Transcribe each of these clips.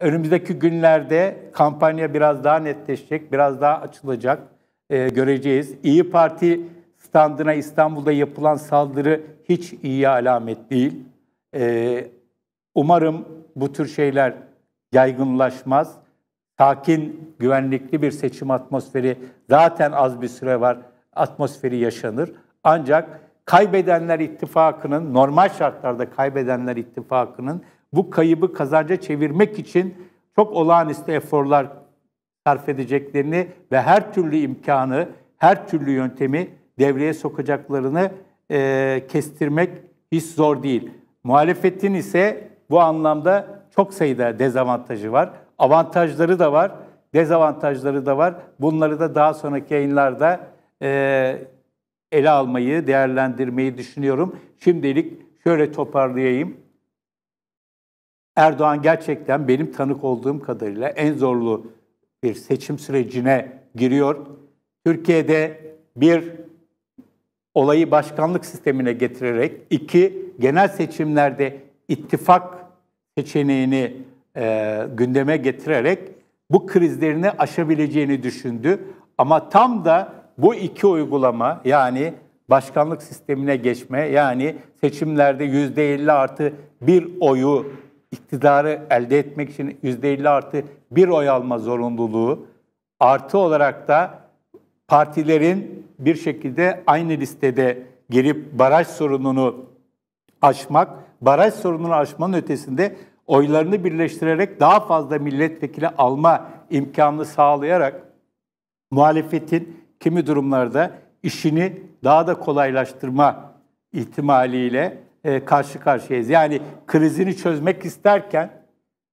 Önümüzdeki günlerde kampanya biraz daha netleşecek, biraz daha açılacak. E, göreceğiz. İyi Parti standına İstanbul'da yapılan saldırı hiç iyi alamet değil. E, umarım bu tür şeyler yaygınlaşmaz. Sakin, güvenlikli bir seçim atmosferi zaten az bir süre var. Atmosferi yaşanır. Ancak kaybedenler ittifakının, normal şartlarda kaybedenler ittifakının bu kaybı kazanca çevirmek için çok olağanüstü eforlar sarf edeceklerini ve her türlü imkanı, her türlü yöntemi devreye sokacaklarını e, kestirmek hiç zor değil. Muhalefetin ise bu anlamda çok sayıda dezavantajı var. Avantajları da var, dezavantajları da var. Bunları da daha sonraki yayınlarda e, ele almayı, değerlendirmeyi düşünüyorum. Şimdilik şöyle toparlayayım. Erdoğan gerçekten benim tanık olduğum kadarıyla en zorlu bir seçim sürecine giriyor. Türkiye'de bir olayı başkanlık sistemine getirerek, iki genel seçimlerde ittifak seçeneğini e, gündeme getirerek bu krizlerini aşabileceğini düşündü. Ama tam da bu iki uygulama yani başkanlık sistemine geçme yani seçimlerde %50 artı bir oyu iktidarı elde etmek için %50 artı bir oy alma zorunluluğu artı olarak da partilerin bir şekilde aynı listede girip baraj sorununu aşmak, baraj sorununu aşmanın ötesinde oylarını birleştirerek daha fazla milletvekili alma imkanını sağlayarak muhalefetin kimi durumlarda işini daha da kolaylaştırma ihtimaliyle e, karşı karşıyayız. Yani krizini çözmek isterken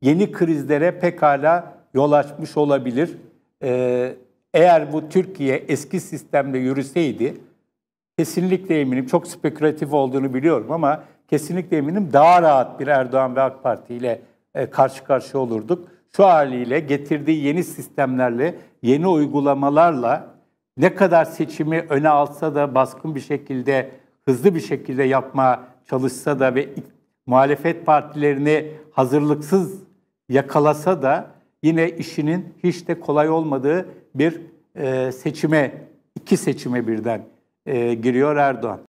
yeni krizlere pekala yol açmış olabilir. E, eğer bu Türkiye eski sistemle yürüseydi, kesinlikle eminim, çok spekülatif olduğunu biliyorum ama kesinlikle eminim daha rahat bir Erdoğan ve AK Parti ile e, karşı karşıya olurduk. Şu haliyle getirdiği yeni sistemlerle, yeni uygulamalarla ne kadar seçimi öne alsa da baskın bir şekilde hızlı bir şekilde yapma çalışsa da ve muhalefet partilerini hazırlıksız yakalasa da yine işinin hiç de kolay olmadığı bir seçime, iki seçime birden giriyor Erdoğan.